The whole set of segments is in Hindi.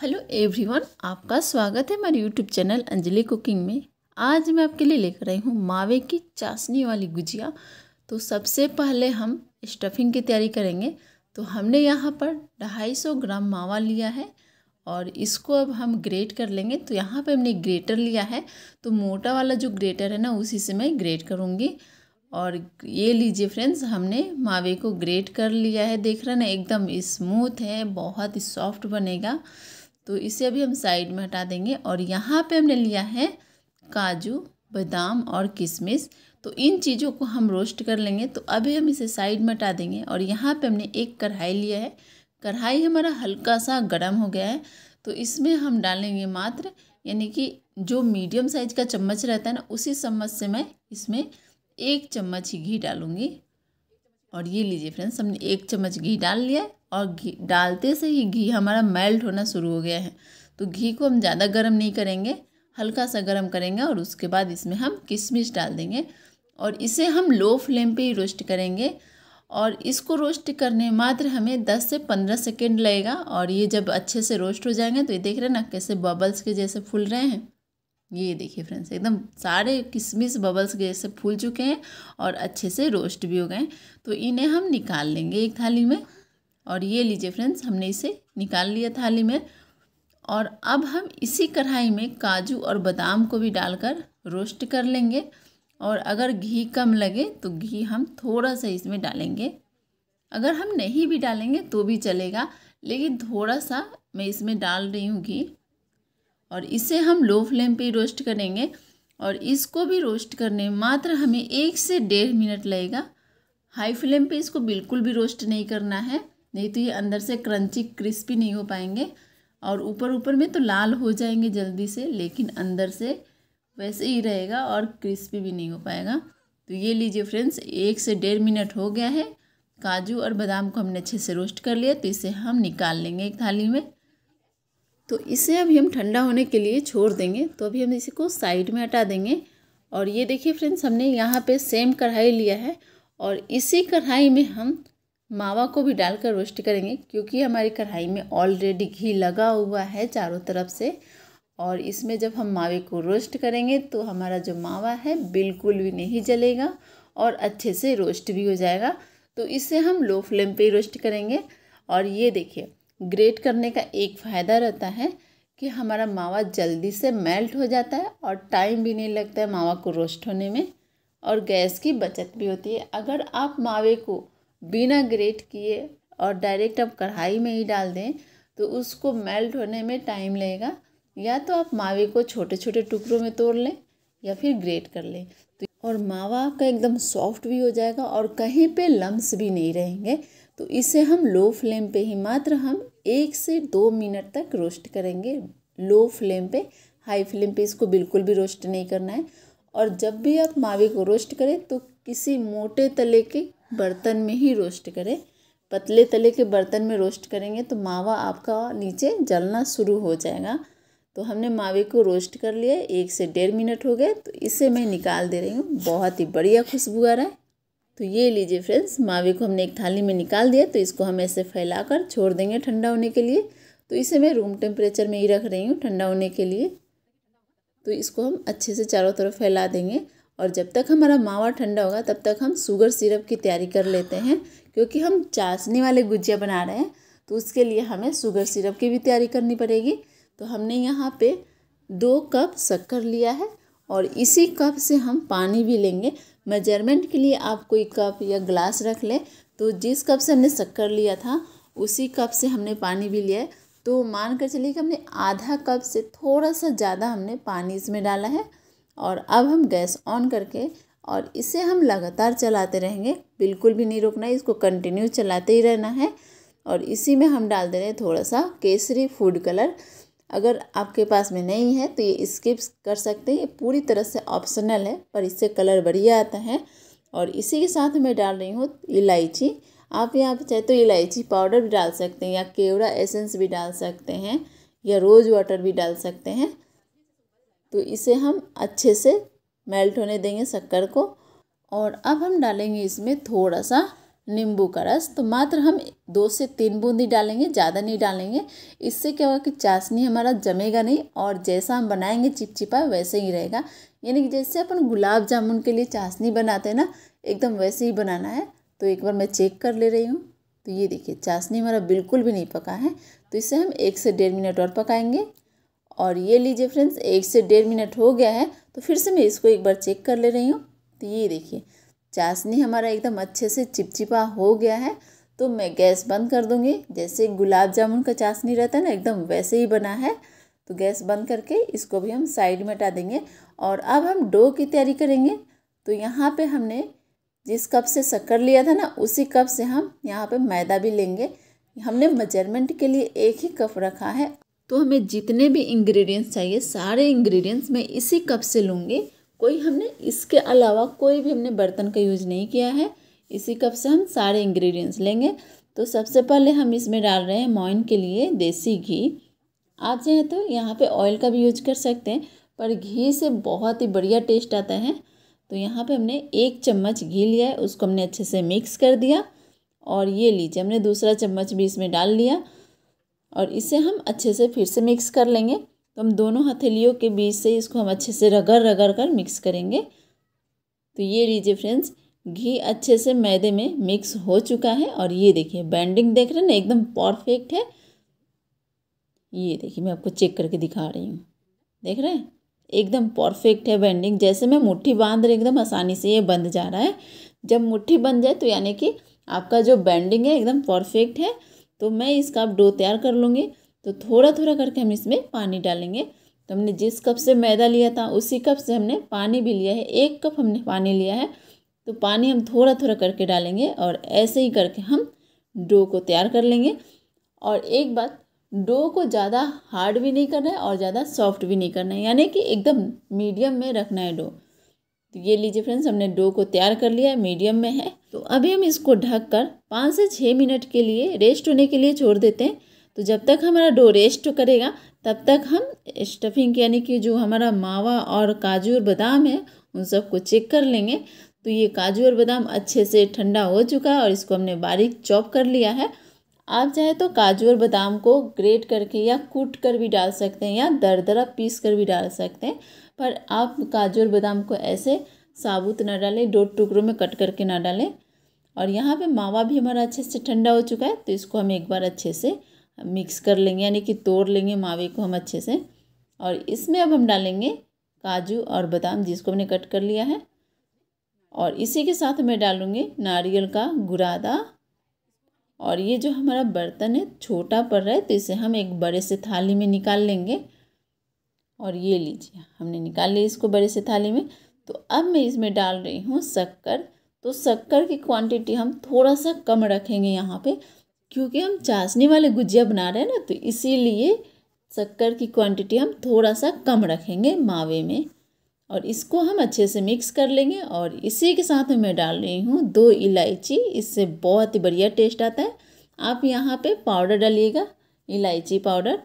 हेलो एवरीवन आपका स्वागत है हमारे यूट्यूब चैनल अंजलि कुकिंग में आज मैं आपके लिए लेकर रही हूँ मावे की चाशनी वाली गुजिया तो सबसे पहले हम स्टफिंग की तैयारी करेंगे तो हमने यहाँ पर ढाई सौ ग्राम मावा लिया है और इसको अब हम ग्रेट कर लेंगे तो यहाँ पे हमने ग्रेटर लिया है तो मोटा वाला जो ग्रेटर है ना उसी से मैं ग्रेट करूँगी और ये लीजिए फ्रेंड्स हमने मावे को ग्रेट कर लिया है देख रहे ना एकदम स्मूथ है बहुत ही सॉफ्ट बनेगा तो इसे अभी हम साइड में हटा देंगे और यहाँ पे हमने लिया है काजू बादाम और किशमिश तो इन चीज़ों को हम रोस्ट कर लेंगे तो अभी हम इसे साइड में हटा देंगे और यहाँ पे हमने एक कढ़ाई लिया है कढ़ाई हमारा हल्का सा गर्म हो गया है तो इसमें हम डालेंगे मात्र यानी कि जो मीडियम साइज का चम्मच रहता है ना उसी चम्मच से मैं इसमें एक चम्मच ही घी डालूँगी और ये लीजिए फ्रेंड्स हमने एक चम्मच घी डाल लिया और घी डालते से ही घी हमारा मेल्ट होना शुरू हो गया है तो घी को हम ज़्यादा गर्म नहीं करेंगे हल्का सा गर्म करेंगे और उसके बाद इसमें हम किशमिश डाल देंगे और इसे हम लो फ्लेम पे ही रोस्ट करेंगे और इसको रोस्ट करने मात्र हमें 10 से 15 सेकेंड लगेगा और ये जब अच्छे से रोस्ट हो जाएंगे तो ये देख रहे हैं ना कैसे बबल्स के जैसे फूल रहे हैं ये देखिए फ्रेंड्स एकदम सारे किशमिश बबल्स के जैसे फूल चुके हैं और अच्छे से रोस्ट भी हो गए तो इन्हें हम निकाल लेंगे एक थाली में और ये लीजिए फ्रेंड्स हमने इसे निकाल लिया थाली में और अब हम इसी कढ़ाई में काजू और बादाम को भी डालकर रोस्ट कर लेंगे और अगर घी कम लगे तो घी हम थोड़ा सा इसमें डालेंगे अगर हम नहीं भी डालेंगे तो भी चलेगा लेकिन थोड़ा सा मैं इसमें डाल रही हूँ घी और इसे हम लो फ्लेम पे रोस्ट करेंगे और इसको भी रोस्ट करने मात्र हमें एक से डेढ़ मिनट लगेगा हाई फ्लेम पे इसको बिल्कुल भी रोस्ट नहीं करना है नहीं तो ये अंदर से क्रंची क्रिस्पी नहीं हो पाएंगे और ऊपर ऊपर में तो लाल हो जाएंगे जल्दी से लेकिन अंदर से वैसे ही रहेगा और क्रिस्पी भी नहीं हो पाएगा तो ये लीजिए फ्रेंड्स एक से डेढ़ मिनट हो गया है काजू और बादाम को हमने अच्छे से रोस्ट कर लिया तो इसे हम निकाल लेंगे एक थाली में तो इसे अभी हम ठंडा होने के लिए छोड़ देंगे तो अभी हम इसी को साइड में हटा देंगे और ये देखिए फ्रेंड्स हमने यहाँ पे सेम कढ़ाई लिया है और इसी कढ़ाई में हम मावा को भी डालकर रोस्ट करेंगे क्योंकि हमारी कढ़ाई में ऑलरेडी घी लगा हुआ है चारों तरफ से और इसमें जब हम मावे को रोस्ट करेंगे तो हमारा जो मावा है बिल्कुल भी नहीं जलेगा और अच्छे से रोस्ट भी हो जाएगा तो इसे हम लो फ्लेम पे रोस्ट करेंगे और ये देखिए ग्रेट करने का एक फ़ायदा रहता है कि हमारा मावा जल्दी से मेल्ट हो जाता है और टाइम भी नहीं लगता है मावा को रोस्ट होने में और गैस की बचत भी होती है अगर आप मावे को बिना ग्रेट किए और डायरेक्ट आप कढ़ाई में ही डाल दें तो उसको मेल्ट होने में टाइम लगेगा या तो आप मावे को छोटे छोटे टुकड़ों में तोड़ लें या फिर ग्रेट कर लें तो और मावा का एकदम सॉफ्ट भी हो जाएगा और कहीं पे लम्स भी नहीं रहेंगे तो इसे हम लो फ्लेम पे ही मात्र हम एक से दो मिनट तक रोस्ट करेंगे लो फ्लेम पे हाई फ्लेम पे इसको बिल्कुल भी रोस्ट नहीं करना है और जब भी आप मावे को रोस्ट करें तो किसी मोटे तले के बर्तन में ही रोस्ट करें पतले तले के बर्तन में रोस्ट करेंगे तो मावा आपका नीचे जलना शुरू हो जाएगा तो हमने मावे को रोस्ट कर लिया एक से डेढ़ मिनट हो गए तो इसे मैं निकाल दे रही हूँ बहुत ही बढ़िया खुशबू आ रहा है तो ये लीजिए फ्रेंड्स मावे को हमने एक थाली में निकाल दिया तो इसको हम ऐसे फैला कर छोड़ देंगे ठंडा होने के लिए तो इसे मैं रूम टेम्परेचर में ही रख रही हूँ ठंडा होने के लिए तो इसको हम अच्छे से चारों तरफ फैला देंगे और जब तक हमारा मावा ठंडा होगा तब तक हम शुगर सिरप की तैयारी कर लेते हैं क्योंकि हम चाशनी वाले गुजिया बना रहे हैं तो उसके लिए हमें शुगर सिरप की भी तैयारी करनी पड़ेगी तो हमने यहाँ पे दो कप शक्कर लिया है और इसी कप से हम पानी भी लेंगे मेजरमेंट के लिए आप कोई कप या ग्लास रख लें तो जिस कप से हमने शक्कर लिया था उसी कप से हमने पानी भी लिया है तो मान कर चलिए कि हमने आधा कप से थोड़ा सा ज़्यादा हमने पानी इसमें डाला है और अब हम गैस ऑन करके और इसे हम लगातार चलाते रहेंगे बिल्कुल भी नहीं रोकना है इसको कंटिन्यू चलाते ही रहना है और इसी में हम डाल दे रहे हैं थोड़ा सा केसरी फूड कलर अगर आपके पास में नहीं है तो ये स्किप कर सकते हैं ये पूरी तरह से ऑप्शनल है पर इससे कलर बढ़िया आता है और इसी के साथ मैं डाल रही हूँ इलायची आप यहाँ पर चाहे तो इलायची पाउडर भी डाल सकते हैं या केवड़ा एसेंस भी डाल सकते हैं या रोज़ वाटर भी डाल सकते हैं तो इसे हम अच्छे से मेल्ट होने देंगे शक्कर को और अब हम डालेंगे इसमें थोड़ा सा नींबू का रस तो मात्र हम दो से तीन बूंदी डालेंगे ज़्यादा नहीं डालेंगे इससे क्या होगा कि चाशनी हमारा जमेगा नहीं और जैसा हम बनाएंगे चिपचिपा वैसे ही रहेगा यानी कि जैसे अपन गुलाब जामुन के लिए चाशनी बनाते हैं ना एकदम वैसे ही बनाना है तो एक बार मैं चेक कर ले रही हूँ तो ये देखिए चाशनी हमारा बिल्कुल भी नहीं पका है तो इसे हम एक से डेढ़ मिनट और पकाएंगे और ये लीजिए फ्रेंड्स एक से डेढ़ मिनट हो गया है तो फिर से मैं इसको एक बार चेक कर ले रही हूँ तो ये देखिए चाशनी हमारा एकदम अच्छे से चिपचिपा हो गया है तो मैं गैस बंद कर दूँगी जैसे गुलाब जामुन का चाशनी रहता है ना एकदम वैसे ही बना है तो गैस बंद करके इसको भी हम साइड में हटा देंगे और अब हम डो की तैयारी करेंगे तो यहाँ पे हमने जिस कप से शक्कर लिया था ना उसी कप से हम यहाँ पे मैदा भी लेंगे हमने मेजरमेंट के लिए एक ही कप रखा है तो हमें जितने भी इंग्रेडिएंट्स चाहिए सारे इंग्रेडिएंट्स मैं इसी कप से लूँगी कोई हमने इसके अलावा कोई भी हमने बर्तन का यूज नहीं किया है इसी कप से हम सारे इंग्रेडिएंट्स लेंगे तो सबसे पहले हम इसमें डाल रहे हैं मोइन के लिए देसी घी आप चाहें तो यहाँ पे ऑयल का भी यूज कर सकते हैं पर घी से बहुत ही बढ़िया टेस्ट आता है तो यहाँ पे हमने एक चम्मच घी लिया है उसको हमने अच्छे से मिक्स कर दिया और ये लीजिए हमने दूसरा चम्मच भी इसमें डाल लिया और इसे हम अच्छे से फिर से मिक्स कर लेंगे तो हम दोनों हथेलियों के बीच से इसको हम अच्छे से रगड़ रगड़ कर मिक्स करेंगे तो ये लीजिए फ्रेंड्स घी अच्छे से मैदे में मिक्स हो चुका है और ये देखिए बैंडिंग देख रहे हैं ना एकदम परफेक्ट है ये देखिए मैं आपको चेक करके दिखा रही हूँ देख रहे हैं एकदम परफेक्ट है बैंडिंग जैसे मैं मुट्ठी बांध रही एकदम आसानी से ये बंद जा रहा है जब मुट्ठी बन जाए तो यानी कि आपका जो बैंडिंग है एकदम परफेक्ट है तो मैं इसका आप डो तैयार कर लूँगी तो थोड़ा थोड़ा करके हम इसमें पानी डालेंगे तो हमने जिस कप से मैदा लिया था उसी कप से हमने पानी भी लिया है एक कप हमने पानी लिया है तो पानी हम थोड़ा थोड़ा करके डालेंगे और ऐसे ही करके हम डो को तैयार कर लेंगे और एक बात डो को ज़्यादा हार्ड भी नहीं करना है और ज़्यादा सॉफ्ट भी नहीं करना है यानी कि एकदम मीडियम में रखना है डो तो ये लीजिए फ्रेंड्स हमने डो को तैयार कर लिया है मीडियम में है तो अभी हम इसको ढक कर पाँच से छः मिनट के लिए रेस्ट होने के लिए छोड़ देते हैं तो जब तक हमारा डो रेस्ट करेगा तब तक हम स्टफिंग यानी कि जो हमारा मावा और काजू और बादाम है उन सबको चेक कर लेंगे तो ये काजू और बादाम अच्छे से ठंडा हो चुका है और इसको हमने बारीक चॉप कर लिया है आप चाहे तो काजू और बादाम को ग्रेट करके या कूट कर भी डाल सकते हैं या दरदरा पीस कर भी डाल सकते हैं पर आप काजू और बादाम को ऐसे साबुत ना डालें दो टुकड़ों में कट करके ना डालें और यहाँ पे मावा भी हमारा अच्छे से ठंडा हो चुका है तो इसको हम एक बार अच्छे से मिक्स कर लेंगे यानी कि तोड़ लेंगे मावे को हम अच्छे से और इसमें अब हम डालेंगे काजू और बादाम जिसको हमने कट कर लिया है और इसी के साथ मैं डालूँगी नारियल का गुरादा और ये जो हमारा बर्तन है छोटा पड़ रहा है तो इसे हम एक बड़े से थाली में निकाल लेंगे और ये लीजिए हमने निकाल लिया इसको बड़े से थाली में तो अब मैं इसमें डाल रही हूँ शक्कर तो शक्कर की क्वांटिटी हम थोड़ा सा कम रखेंगे यहाँ पे क्योंकि हम चाशनी वाले गुजिया बना रहे हैं ना तो इसीलिए शक्कर की क्वांटिटी हम थोड़ा सा कम रखेंगे मावे में और इसको हम अच्छे से मिक्स कर लेंगे और इसी के साथ मैं डाल रही हूँ दो इलायची इससे बहुत ही बढ़िया टेस्ट आता है आप यहाँ पे पाउडर डालिएगा इलायची पाउडर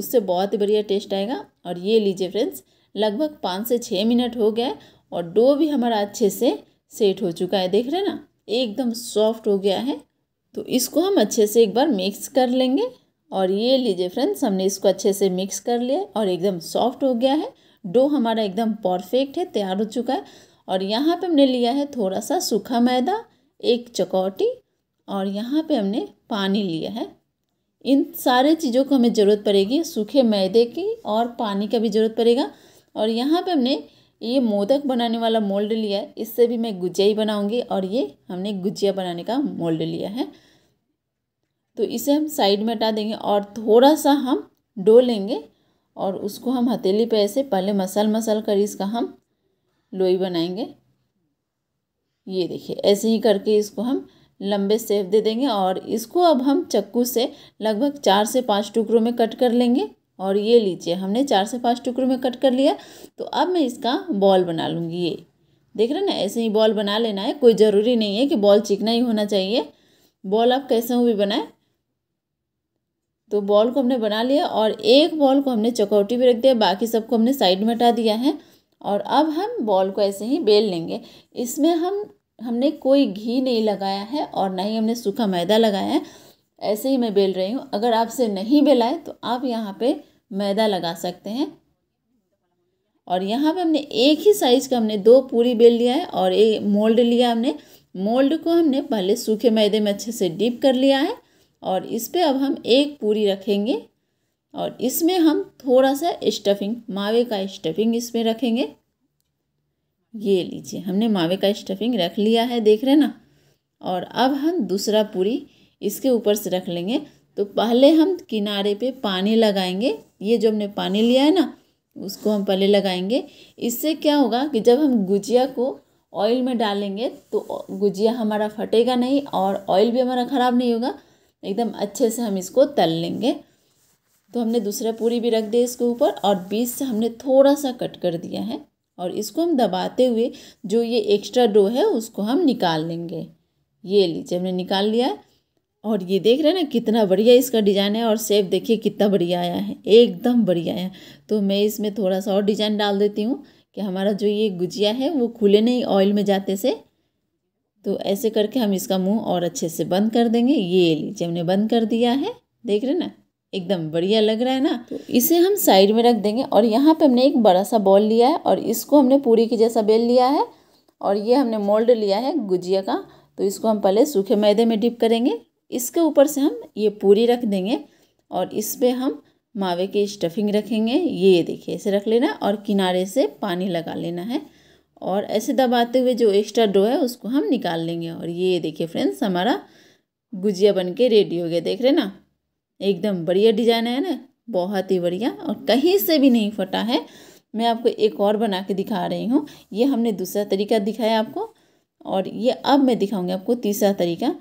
उससे बहुत ही बढ़िया टेस्ट आएगा और ये लीजिए फ्रेंड्स लगभग पाँच से छः मिनट हो गया और डो भी हमारा अच्छे से सेट हो चुका है देख रहे ना एकदम सॉफ्ट हो गया है तो इसको हम अच्छे से एक बार मिक्स कर लेंगे और ये लीजिए फ्रेंड्स हमने इसको अच्छे से मिक्स कर लिया और एकदम सॉफ्ट हो गया है डो हमारा एकदम परफेक्ट है तैयार हो चुका है और यहाँ पे हमने लिया है थोड़ा सा सूखा मैदा एक चकौटी और यहाँ पे हमने पानी लिया है इन सारे चीज़ों को हमें ज़रूरत पड़ेगी सूखे मैदे की और पानी का भी ज़रूरत पड़ेगा और यहाँ पर हमने ये मोदक बनाने वाला मोल्ड लिया है इससे भी मैं गुजिया ही बनाऊँगी और ये हमने गुजिया बनाने का मोल्ड लिया है तो इसे हम साइड में हटा देंगे और थोड़ा सा हम डो लेंगे और उसको हम हथेली पे ऐसे पहले मसल मसल कर इसका हम लोई बनाएंगे ये देखिए ऐसे ही करके इसको हम लंबे सेप दे देंगे और इसको अब हम चक्कू से लगभग चार से पाँच टुकड़ों में कट कर लेंगे और ये लीजिए हमने चार से पाँच टुकड़ों में कट कर लिया तो अब मैं इसका बॉल बना लूँगी ये देख रहे ना ऐसे ही बॉल बना लेना है कोई ज़रूरी नहीं है कि बॉल चिकना ही होना चाहिए बॉल आप कैसे भी बनाए तो बॉल को हमने बना लिया और एक बॉल को हमने चकौटी भी रख दिया बाकी सबको हमने साइड में हटा दिया है और अब हम बॉल को ऐसे ही बेल लेंगे इसमें हम हमने कोई घी नहीं लगाया है और ना ही हमने सूखा मैदा लगाया है ऐसे ही मैं बेल रही हूँ अगर आपसे नहीं बेलाए तो आप यहाँ पे मैदा लगा सकते हैं और यहाँ पे हमने एक ही साइज़ का हमने दो पूरी बेल लिया है और एक मोल्ड लिया हमने मोल्ड को हमने पहले सूखे मैदे में अच्छे से डीप कर लिया है और इस पर अब हम एक पूरी रखेंगे और इसमें हम थोड़ा सा स्टफिंग मावे का स्टफिंग इसमें रखेंगे ये लीजिए हमने मावे का स्टफिंग रख लिया है देख रहे ना और अब हम दूसरा पूरी इसके ऊपर से रख लेंगे तो पहले हम किनारे पे पानी लगाएंगे ये जो हमने पानी लिया है ना उसको हम पहले लगाएंगे इससे क्या होगा कि जब हम गुजिया को ऑयल में डालेंगे तो गुजिया हमारा फटेगा नहीं और ऑयल भी हमारा ख़राब नहीं होगा एकदम अच्छे से हम इसको तल लेंगे तो हमने दूसरा पूरी भी रख दिया इसके ऊपर और बीच से हमने थोड़ा सा कट कर दिया है और इसको हम दबाते हुए जो ये एक्स्ट्रा डो है उसको हम निकाल लेंगे ये लीजिए हमने निकाल लिया है और ये देख रहे हैं ना कितना बढ़िया इसका डिज़ाइन है और सेब देखिए कितना बढ़िया आया है एकदम बढ़िया आया तो मैं इसमें थोड़ा सा और डिज़ाइन डाल देती हूँ कि हमारा जो ये गुजिया है वो खुले नहीं ऑयल में जाते से तो ऐसे करके हम इसका मुंह और अच्छे से बंद कर देंगे ये लीजिए हमने बंद कर दिया है देख रहे ना एकदम बढ़िया लग रहा है ना तो इसे हम साइड में रख देंगे और यहाँ पे हमने एक बड़ा सा बॉल लिया है और इसको हमने पूरी के जैसा बेल लिया है और ये हमने मोल्ड लिया है गुजिया का तो इसको हम पहले सूखे मैदे में डिप करेंगे इसके ऊपर से हम ये पूरी रख देंगे और इस पर हम मावे की स्टफिंग रखेंगे ये देखिए ऐसे रख लेना और किनारे से पानी लगा लेना है और ऐसे दबाते हुए जो एक्स्ट्रा डो है उसको हम निकाल लेंगे और ये देखिए फ्रेंड्स हमारा गुजिया बन के रेडी हो गया देख रहे ना एकदम बढ़िया डिजाइन है ना बहुत ही बढ़िया और कहीं से भी नहीं फटा है मैं आपको एक और बना के दिखा रही हूँ ये हमने दूसरा तरीका दिखाया आपको और ये अब मैं दिखाऊँगी आपको तीसरा तरीका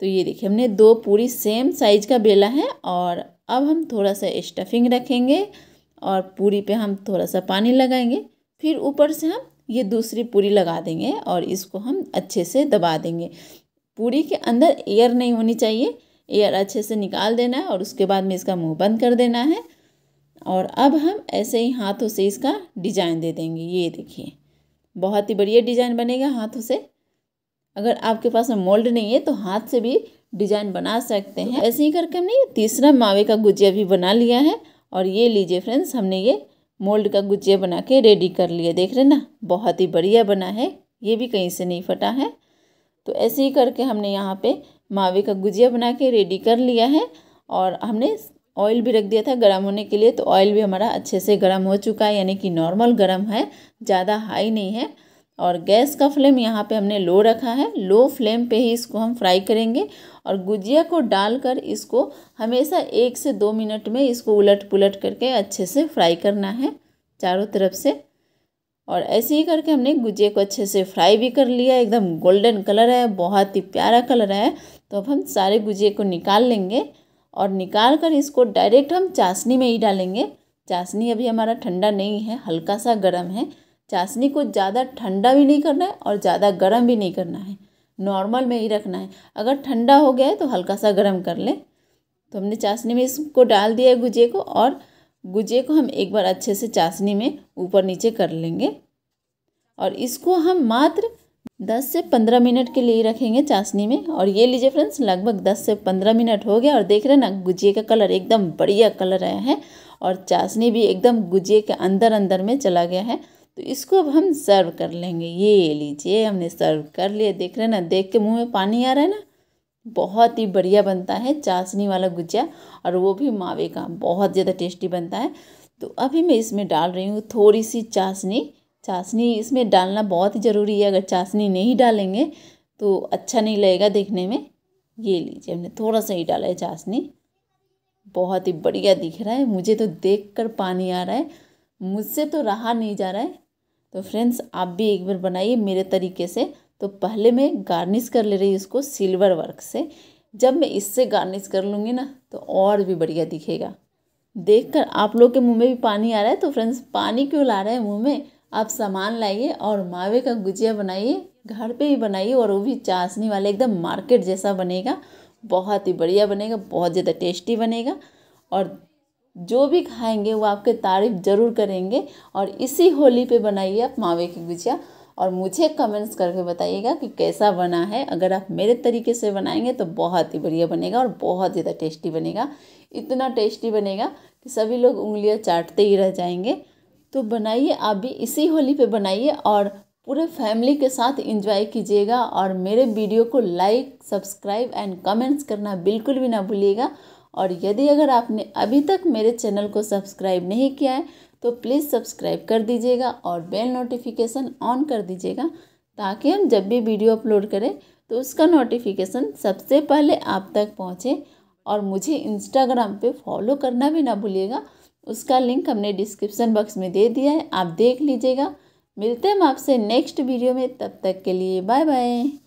तो ये देखिए हमने दो पूरी सेम साइज का बेला है और अब हम थोड़ा सा स्टफिंग रखेंगे और पूरी पे हम थोड़ा सा पानी लगाएंगे फिर ऊपर से हम ये दूसरी पूरी लगा देंगे और इसको हम अच्छे से दबा देंगे पूरी के अंदर एयर नहीं होनी चाहिए एयर अच्छे से निकाल देना है और उसके बाद में इसका मुंह बंद कर देना है और अब हम ऐसे ही हाथों से इसका डिजाइन दे देंगे ये देखिए बहुत ही बढ़िया डिजाइन बनेगा हाथों से अगर आपके पास में मोल्ड नहीं है तो हाथ से भी डिजाइन बना सकते हैं ऐसे ही करके हमने ये तीसरा मावे का गुजिया भी बना लिया है और ये लीजिए फ्रेंड्स हमने ये मोल्ड का गुजिया बना के रेडी कर लिया देख रहे ना बहुत ही बढ़िया बना है ये भी कहीं से नहीं फटा है तो ऐसे ही करके हमने यहाँ पे मावे का गुजिया बना के रेडी कर लिया है और हमने ऑयल भी रख दिया था गर्म होने के लिए तो ऑयल भी हमारा अच्छे से गर्म हो चुका है यानी कि नॉर्मल गर्म है ज़्यादा हाई नहीं है और गैस का फ्लेम यहाँ पे हमने लो रखा है लो फ्लेम पे ही इसको हम फ्राई करेंगे और गुजिया को डालकर इसको हमेशा एक से दो मिनट में इसको उलट पुलट करके अच्छे से फ्राई करना है चारों तरफ से और ऐसे ही करके हमने गुजिया को अच्छे से फ्राई भी कर लिया एकदम गोल्डन कलर है बहुत ही प्यारा कलर है तो अब हम सारे गुजिया को निकाल लेंगे और निकाल कर इसको डायरेक्ट हम चाशनी में ही डालेंगे चाशनी अभी हमारा ठंडा नहीं है हल्का सा गर्म है चाशनी को ज़्यादा ठंडा भी नहीं करना है और ज़्यादा गर्म भी नहीं करना है नॉर्मल में ही रखना है अगर ठंडा हो गया है तो हल्का सा गर्म कर लें तो हमने चाशनी में इसको डाल दिया है गुजे को और गुजिया को हम एक बार अच्छे से चाशनी में ऊपर नीचे कर लेंगे और इसको हम मात्र दस से पंद्रह मिनट के लिए रखेंगे चाशनी में और ये लीजिए फ्रेंड्स लगभग दस से पंद्रह मिनट हो गया और देख रहे हैं ना गुजिए का कलर एकदम बढ़िया कलर आया है और चाशनी भी एकदम गुजिए के अंदर अंदर में चला गया है तो इसको अब हम सर्व कर लेंगे ये लीजिए हमने सर्व कर लिया देख रहे हैं ना देख के मुंह में पानी आ रहा है ना बहुत ही बढ़िया बनता है चाशनी वाला गुजिया और वो भी मावे का बहुत ज़्यादा टेस्टी बनता है तो अभी मैं इसमें डाल रही हूँ थोड़ी सी चाशनी चाशनी इसमें डालना बहुत ही ज़रूरी है अगर चाशनी नहीं डालेंगे तो अच्छा नहीं लगेगा देखने में ये लीजिए हमने थोड़ा सा ही डाला है चाशनी बहुत ही बढ़िया दिख रहा है मुझे तो देख कर पानी आ रहा है मुझसे तो रहा नहीं जा रहा है तो फ्रेंड्स आप भी एक बार बनाइए मेरे तरीके से तो पहले मैं गार्निश कर ले रही इसको सिल्वर वर्क से जब मैं इससे गार्निश कर लूँगी ना तो और भी बढ़िया दिखेगा देखकर आप लोग के मुंह में भी पानी आ रहा है तो फ्रेंड्स पानी क्यों ला रहा है मुंह में आप सामान लाइए और मावे का गुजिया बनाइए घर पे ही बनाइए और वो भी चाशनी वाले एकदम मार्केट जैसा बनेगा बहुत ही बढ़िया बनेगा बहुत ज़्यादा टेस्टी बनेगा और जो भी खाएंगे वो आपके तारीफ ज़रूर करेंगे और इसी होली पे बनाइए आप मावे की गुजिया और मुझे कमेंट्स करके बताइएगा कि कैसा बना है अगर आप मेरे तरीके से बनाएंगे तो बहुत ही बढ़िया बनेगा और बहुत ज़्यादा टेस्टी बनेगा इतना टेस्टी बनेगा कि सभी लोग उंगलियां चाटते ही रह जाएंगे तो बनाइए आप भी इसी होली पे बनाइए और पूरे फैमिली के साथ इंजॉय कीजिएगा और मेरे वीडियो को लाइक सब्सक्राइब एंड कमेंट्स करना बिल्कुल भी ना भूलिएगा और यदि अगर आपने अभी तक मेरे चैनल को सब्सक्राइब नहीं किया है तो प्लीज़ सब्सक्राइब कर दीजिएगा और बेल नोटिफिकेशन ऑन कर दीजिएगा ताकि हम जब भी वीडियो अपलोड करें तो उसका नोटिफिकेशन सबसे पहले आप तक पहुँचे और मुझे इंस्टाग्राम पर फॉलो करना भी ना भूलिएगा उसका लिंक हमने डिस्क्रिप्शन बॉक्स में दे दिया है आप देख लीजिएगा मिलते हैं हम आपसे नेक्स्ट वीडियो में तब तक के लिए बाय बाय